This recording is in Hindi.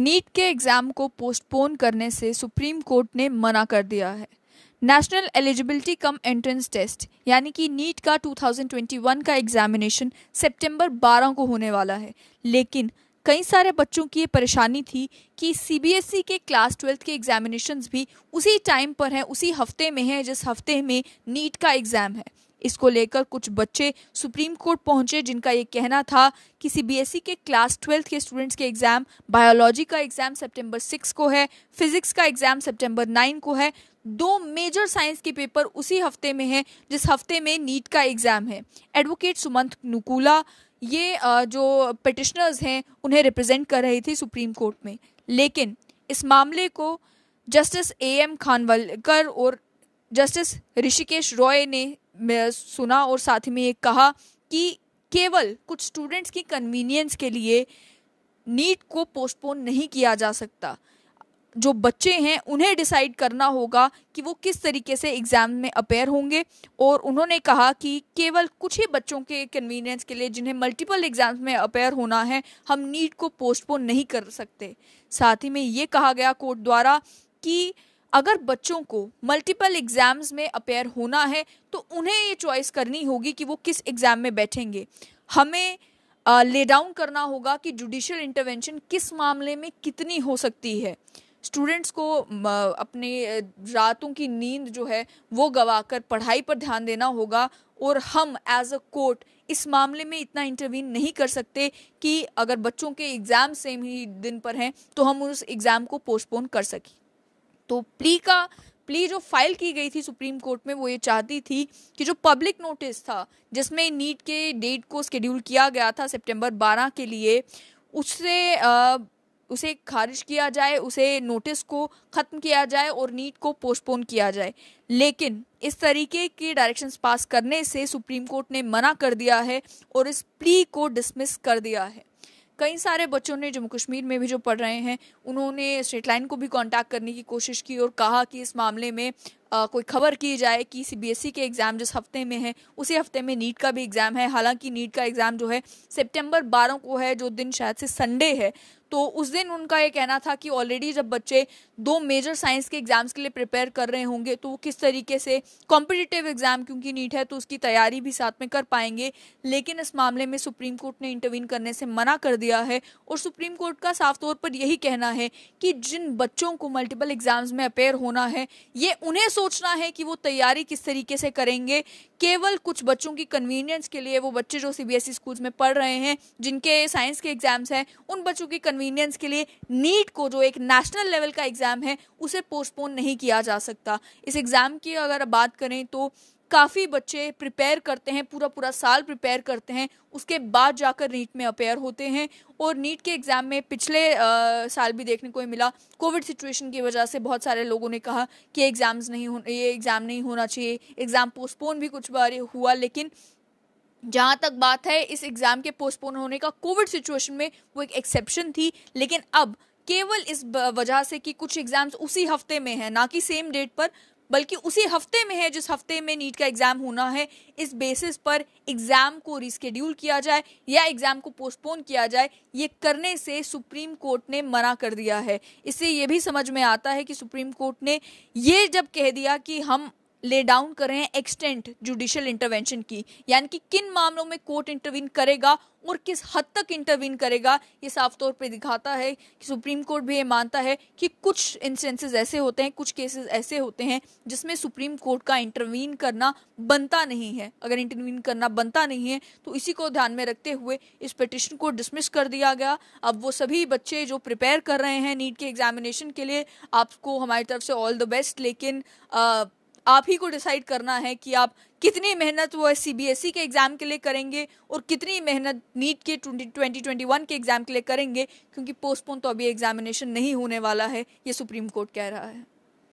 नीट के एग्ज़ाम को पोस्टपोन करने से सुप्रीम कोर्ट ने मना कर दिया है national eligibility cum entrance test यानी कि नीट का 2021 का एग्जामिनेशन सितंबर 12 को होने वाला है लेकिन कई सारे बच्चों की ये परेशानी थी कि सीबीएसई e के क्लास ट्वेल्थ के एग्जामिनेशंस भी उसी टाइम पर हैं उसी हफ्ते में हैं जिस हफ्ते में नीट का एग्ज़ाम है इसको लेकर कुछ बच्चे सुप्रीम कोर्ट पहुंचे जिनका ये कहना था कि सीबीएसई e के क्लास ट्वेल्थ के स्टूडेंट्स के एग्ज़ाम बायोलॉजी का एग्ज़ाम सितंबर सिक्स को है फिजिक्स का एग्ज़ाम सितंबर नाइन को है दो मेजर साइंस के पेपर उसी हफ्ते में हैं जिस हफ्ते में नीट का एग्ज़ाम है एडवोकेट सुमंत नुकूला ये जो पटिशनर्स हैं उन्हें रिप्रेजेंट कर रही थी सुप्रीम कोर्ट में लेकिन इस मामले को जस्टिस ए एम खानवलकर और जस्टिस ऋषिकेश रॉय ने मैं सुना और साथ ही में ये कहा कि केवल कुछ स्टूडेंट्स की कन्वीनियंस के लिए नीट को पोस्टपोन नहीं किया जा सकता जो बच्चे हैं उन्हें डिसाइड करना होगा कि वो किस तरीके से एग्ज़ाम में अपेयर होंगे और उन्होंने कहा कि केवल कुछ ही बच्चों के कन्वीनियंस के लिए जिन्हें मल्टीपल एग्ज़ाम्स में अपेयर होना है हम नीट को पोस्टपोन नहीं कर सकते साथ ही में ये कहा गया कोर्ट द्वारा कि अगर बच्चों को मल्टीपल एग्ज़ाम्स में अपेयर होना है तो उन्हें ये चॉइस करनी होगी कि वो किस एग्ज़ाम में बैठेंगे हमें ले uh, डाउन करना होगा कि जुडिशियल इंटरवेंशन किस मामले में कितनी हो सकती है स्टूडेंट्स को अपने रातों की नींद जो है वो गवा कर पढ़ाई पर ध्यान देना होगा और हम एज अ कोर्ट इस मामले में इतना इंटरवीन नहीं कर सकते कि अगर बच्चों के एग्ज़ाम सेम ही दिन पर हैं तो हम उस एग्ज़ाम को पोस्टपोन कर सकें तो प्ली का प्ली जो फाइल की गई थी सुप्रीम कोर्ट में वो ये चाहती थी कि जो पब्लिक नोटिस था जिसमें नीट के डेट को स्केड्यूल किया गया था सितंबर 12 के लिए उससे उसे खारिज किया जाए उसे नोटिस को ख़त्म किया जाए और नीट को पोस्टपोन किया जाए लेकिन इस तरीके के डायरेक्शंस पास करने से सुप्रीम कोर्ट ने मना कर दिया है और इस प्ली को डिसमिस कर दिया है कई सारे बच्चों ने जम्मू कश्मीर में भी जो पढ़ रहे हैं उन्होंने स्टेट लाइन को भी कांटेक्ट करने की कोशिश की और कहा कि इस मामले में कोई खबर की जाए कि सीबीएसई e के एग्ज़ाम जिस हफ्ते में है उसी हफ्ते में नीट का भी एग्ज़ाम है हालांकि नीट का एग्ज़ाम जो है सितंबर 12 को है जो दिन शायद से संडे है तो उस दिन उनका ये कहना था कि ऑलरेडी जब बच्चे दो मेजर साइंस के एग्ज़ाम्स के लिए प्रिपेयर कर रहे होंगे तो वो किस तरीके से कॉम्पिटिटिव एग्ज़ाम क्योंकि नीट है तो उसकी तैयारी भी साथ में कर पाएंगे लेकिन इस मामले में सुप्रीम कोर्ट ने इंटरवीन करने से मना कर दिया है और सुप्रीम कोर्ट का साफ तौर पर यही कहना है कि जिन बच्चों को मल्टीपल एग्ज़ाम्स में अपेयर होना है ये उन्हें सोचना है कि वो तैयारी किस तरीके से करेंगे केवल कुछ बच्चों की कन्वीनियंस के लिए वो बच्चे जो सीबीएसई स्कूल्स e में पढ़ रहे हैं जिनके साइंस के एग्जाम्स हैं उन बच्चों की कन्वीनियंस के लिए नीट को जो एक नेशनल लेवल का एग्ज़ाम है उसे पोस्टपोन नहीं किया जा सकता इस एग्ज़ाम की अगर बात करें तो काफ़ी बच्चे प्रिपेयर करते हैं पूरा पूरा साल प्रिपेयर करते हैं उसके बाद जाकर नीट में अपेयर होते हैं और नीट के एग्ज़ाम में पिछले आ, साल भी देखने को मिला कोविड सिचुएशन की वजह से बहुत सारे लोगों ने कहा कि एग्ज़ाम्स नहीं हो ये एग्ज़ाम नहीं होना चाहिए एग्ज़ाम पोस्टपोन भी कुछ बार हुआ लेकिन जहाँ तक बात है इस एग्ज़ाम के पोस्टपोन होने का कोविड सिचुएशन में वो एक एक्सेप्शन थी लेकिन अब केवल इस वजह से कि कुछ एग्ज़ाम्स उसी हफ्ते में हैं ना कि सेम डेट पर बल्कि उसी हफ्ते में है जिस हफ्ते में नीट का एग्ज़ाम होना है इस बेसिस पर एग्ज़ाम को रिस्केड्यूल किया जाए या एग्ज़ाम को पोस्टपोन किया जाए ये करने से सुप्रीम कोर्ट ने मना कर दिया है इससे ये भी समझ में आता है कि सुप्रीम कोर्ट ने ये जब कह दिया कि हम ले डाउन कर रहे हैं एक्सटेंट जुडिशियल इंटरवेंशन की यानी कि किन मामलों में कोर्ट इंटरवीन करेगा और किस हद तक इंटरवीन करेगा ये साफ तौर पे दिखाता है कि सुप्रीम कोर्ट भी ये मानता है कि कुछ इंस्टेंसेस ऐसे होते हैं कुछ केसेस ऐसे होते हैं जिसमें सुप्रीम कोर्ट का इंटरवीन करना बनता नहीं है अगर इंटरवीन करना बनता नहीं है तो इसी को ध्यान में रखते हुए इस पटिशन को डिसमिस कर दिया गया अब वो सभी बच्चे जो प्रिपेयर कर रहे हैं नीट के एग्जामिनेशन के लिए आपको हमारी तरफ से ऑल द बेस्ट लेकिन आ, आप ही को डिसाइड करना है कि आप कितनी मेहनत वो सी e के एग्ज़ाम के लिए करेंगे और कितनी मेहनत नीट के ट्वेंटी ट्वेंटी वन के एग्ज़ाम के लिए करेंगे क्योंकि पोस्टपोन तो अभी एग्जामिनेशन नहीं होने वाला है ये सुप्रीम कोर्ट कह रहा है